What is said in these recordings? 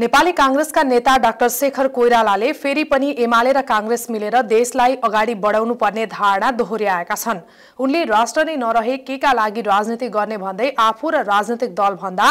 नेपाली काङ्ग्रेसका नेता डाक्टर शेखर कोइरालाले फेरि पनि एमाले र काङ्ग्रेस मिलेर देशलाई अगाडि पर्ने धारणा दोहोर्याएका छन् उनले राष्ट्र नै नरहे के का लागि राजनीति गर्ने भन्दै आफू र राजनैतिक दल भन्दा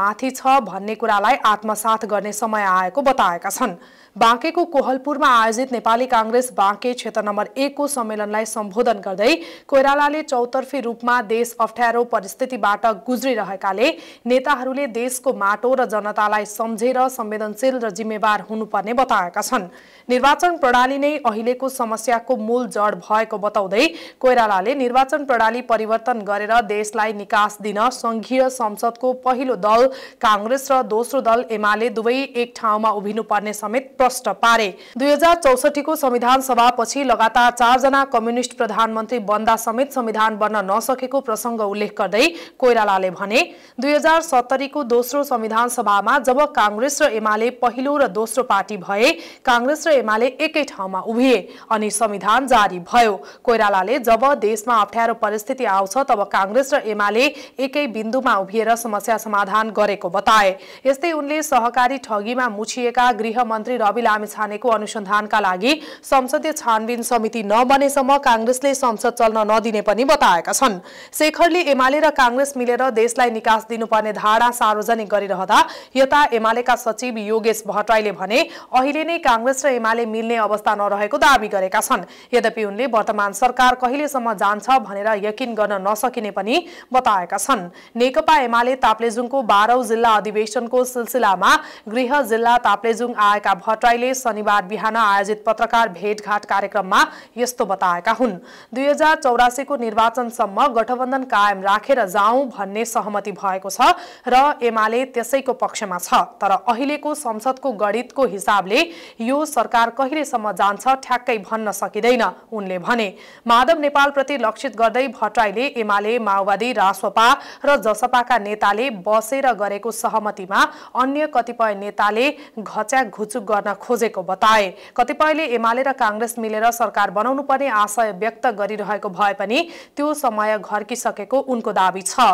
माथि छ भन्ने कुरालाई आत्मसाथ गर्ने समय आएको बताएका छन् बाँकेको कोहलपुरमा आयोजित नेपाली काङ्ग्रेस बाँके क्षेत्र नम्बर एकको सम्मेलनलाई सम्बोधन गर्दै कोइरालाले चौतर्फी रूपमा देश अप्ठ्यारो परिस्थितिबाट गुज्रिरहेकाले नेताहरूले देशको माटो र जनतालाई सम्झेर संवेदनशील र जिम्मेवार हुनुपर्ने बताएका छन् निर्वाचन प्रणाली नै अहिलेको समस्याको मूल जड भएको बताउँदै कोइरालाले निर्वाचन प्रणाली परिवर्तन गरेर देशलाई निकास दिन संघीय संसदको पहिलो दल काङ्ग्रेस र दोस्रो दल एमाले दुवै एक ठाउँमा उभिनुपर्ने समेत प्रष्ट पारे दुई हजार चौसठीको संविधान सभापछि लगातार चारजना कम्युनिष्ट प्रधानमन्त्री बन्दा समेत संविधान बन्न नसकेको प्रसङ्ग उल्लेख गर्दै कोइरालाले भने दुई हजार सत्तरीको दोस्रो संविधान सभामा जब काङ्ग्रेस र एमाले पहिलो र दोस्रो पार्टी भए काङ्ग्रेस र एमाले एकै ठाउँमा उभिए अनि संविधान जारी भयो कोइरालाले जब देशमा अप्ठ्यारो परिस्थिति आउँछ तब काङ्ग्रेस र एमाले एकै बिन्दुमा उभिएर समस्या समाधान गरेको बताए यस्तै उनले सहकारी ठगीमा मुछिएका गृहमन्त्री रवि छानेको अनुसन्धानका लागि संसदीय छानबिन समिति नबनेसम्म काङ्ग्रेसले संसद चल्न नदिने पनि बताएका छन् शेखरले एमाले र काङ्ग्रेस मिलेर देशलाई निकास दिनुपर्ने धारणा सार्वजनिक गरिरहँदा यता एमालेका सचिव योगेश भट्टराईले भने अहिले नै काङ्ग्रेस र एमाले मिल्ने अवस्था नरहेको दावी गरेका छन् यद्यपि उनले वर्तमान सरकार कहिलेसम्म जान्छ भनेर यकिन गर्न नसकिने पनि बताएका छन् नेकपा एमाले ताप्लेजुङको बाह्रौं जिल्ला अधिवेशनको सिलसिलामा गृह जिल्ला ताप्लेजुङ आएका भट्ट भट्टराईले शनिबार बिहान आयोजित पत्रकार भेटघाट कार्यक्रममा यस्तो बताएका हुन् दुई हजार चौरासीको निर्वाचनसम्म गठबन्धन कायम राखेर जाउँ भन्ने सहमति भएको छ र एमाले त्यसैको पक्षमा छ तर अहिलेको संसदको गणितको हिसाबले यो सरकार कहिलेसम्म जान्छ ठ्याक्कै भन्न सकिँदैन उनले भने माधव नेपालप्रति लक्षित गर्दै भट्टराईले एमाले माओवादी रासोपा र जसपाका नेताले बसेर गरेको सहमतिमा अन्य कतिपय नेताले घुचुक गर्न खोजेको बताए कतिपयले एमाले र काङ्ग्रेस मिलेर सरकार बनाउनु पर्ने आशय व्यक्त गरिरहेको भए पनि त्यो समय घर्किसकेको उनको दावी छ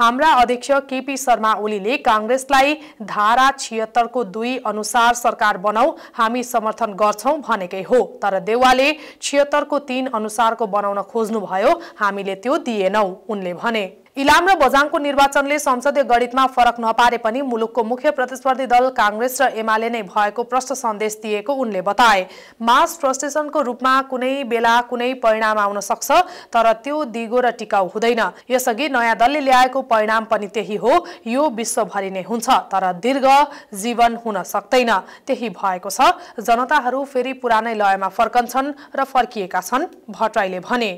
हाम्रा अध्यक्ष केपी शर्मा ओलीले काङ्ग्रेसलाई धारा छिहत्तरको दुई अनुसार सरकार बनाऊ हामी समर्थन गर्छौं भनेकै हो तर देवालले छिहत्तरको तीन अनुसारको बनाउन खोज्नुभयो हामीले त्यो दिएनौ उनले भने इलाम र बजाङको निर्वाचनले संसदीय गणितमा फरक नपारे पनि मुलुकको मुख्य प्रतिस्पर्धी दल काङ्ग्रेस र एमाले नै भएको प्रष्ट सन्देश दिएको उनले बताए मास फ्रस्ट्रेसनको रूपमा कुनै बेला कुनै परिणाम आउन सक्छ तर त्यो दिगो र टिकाउ हुँदैन यसअघि नयाँ दलले ल्याएको परिणाम पनि त्यही हो यो विश्वभरि नै हुन्छ तर दीर्घ जीवन हुन सक्दैन त्यही भएको छ जनताहरू फेरि पुरानै लयमा फर्कन्छन् र फर्किएका छन् भट्टराईले भने